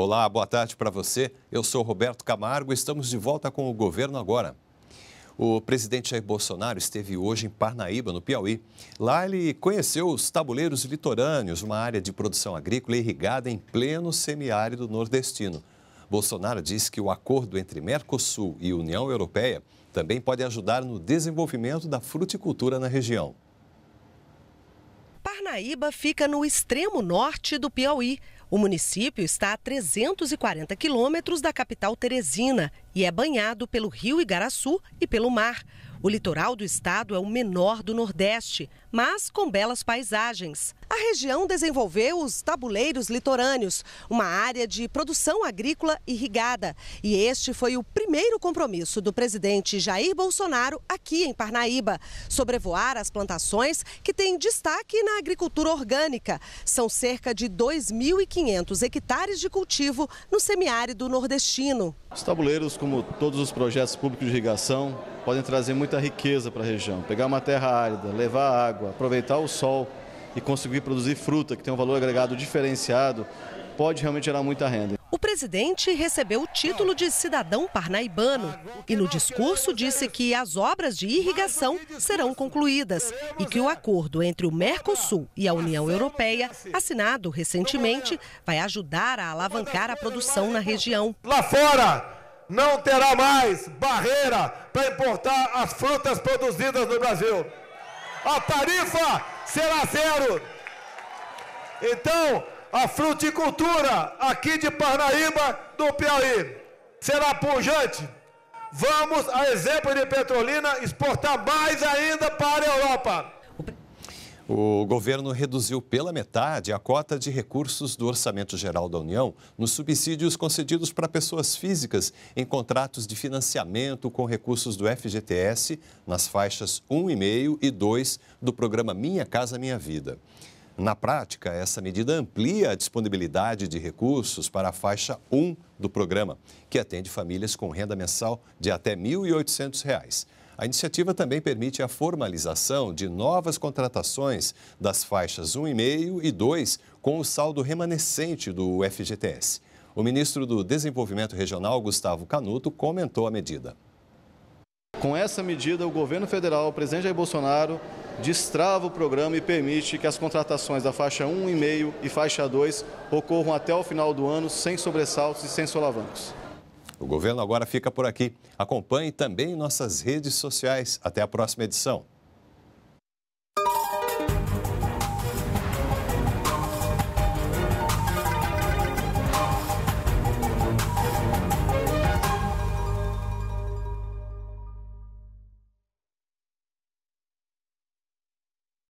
Olá, boa tarde para você. Eu sou Roberto Camargo e estamos de volta com o Governo Agora. O presidente Jair Bolsonaro esteve hoje em Parnaíba, no Piauí. Lá ele conheceu os tabuleiros litorâneos, uma área de produção agrícola irrigada em pleno semiárido nordestino. Bolsonaro disse que o acordo entre Mercosul e União Europeia também pode ajudar no desenvolvimento da fruticultura na região. Parnaíba fica no extremo norte do Piauí, o município está a 340 quilômetros da capital teresina e é banhado pelo rio Igaraçu e pelo mar. O litoral do estado é o menor do Nordeste, mas com belas paisagens. A região desenvolveu os tabuleiros litorâneos, uma área de produção agrícola irrigada. E este foi o primeiro compromisso do presidente Jair Bolsonaro aqui em Parnaíba: sobrevoar as plantações que têm destaque na agricultura orgânica. São cerca de 2.500 hectares de cultivo no semiárido nordestino. Os tabuleiros, como todos os projetos públicos de irrigação, podem trazer muita riqueza para a região. Pegar uma terra árida, levar água, aproveitar o sol e conseguir produzir fruta, que tem um valor agregado diferenciado, pode realmente gerar muita renda. O presidente recebeu o título de cidadão parnaibano e no discurso disse que as obras de irrigação serão concluídas e que o acordo entre o Mercosul e a União Europeia, assinado recentemente, vai ajudar a alavancar a produção na região. Lá fora, não terá mais barreira para importar as frutas produzidas no Brasil. A tarifa será zero. Então, a fruticultura aqui de Parnaíba, do Piauí, será pujante. Vamos, a exemplo de Petrolina, exportar mais ainda para a Europa. O governo reduziu pela metade a cota de recursos do Orçamento Geral da União nos subsídios concedidos para pessoas físicas em contratos de financiamento com recursos do FGTS nas faixas 1,5 e 2 do programa Minha Casa Minha Vida. Na prática, essa medida amplia a disponibilidade de recursos para a faixa 1 do programa, que atende famílias com renda mensal de até R$ 1.800. A iniciativa também permite a formalização de novas contratações das faixas 1,5 e 2 com o saldo remanescente do FGTS. O ministro do Desenvolvimento Regional, Gustavo Canuto, comentou a medida. Com essa medida, o governo federal, o presidente Jair Bolsonaro, destrava o programa e permite que as contratações da faixa 1,5 e faixa 2 ocorram até o final do ano sem sobressaltos e sem solavancos. O governo agora fica por aqui. Acompanhe também nossas redes sociais. Até a próxima edição.